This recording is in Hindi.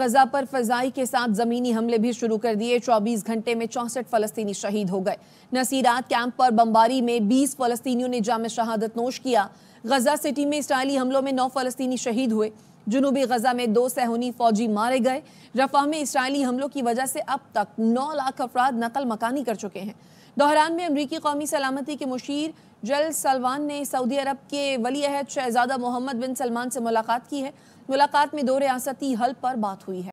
गजा पर फजाई के साथ जमीनी हमले भी शुरू कर दिए 24 घंटे में चौंसठ फलस्तीनी शहीद हो गए नसीरात कैंप पर बमबारी में 20 फलस्तीनियों ने जाम शहादत नोश किया गजा सिटी में इसराइली हमलों में नौ फलस्तीनी शहीद हुए जुनूबी गजा में दो सहूनी फौजी मारे गए रफा में इसराइली हमलों की वजह से अब तक नौ लाख अफराद नकल मकानी कर चुके हैं दोहरान में अमरीकी कौमी सलामती के मुशीर जल सलवान ने सऊदी अरब के वली अहद शहजादा मोहम्मद बिन सलमान से मुलाकात की है मुलाकात में दो रियासती हल पर बात हुई है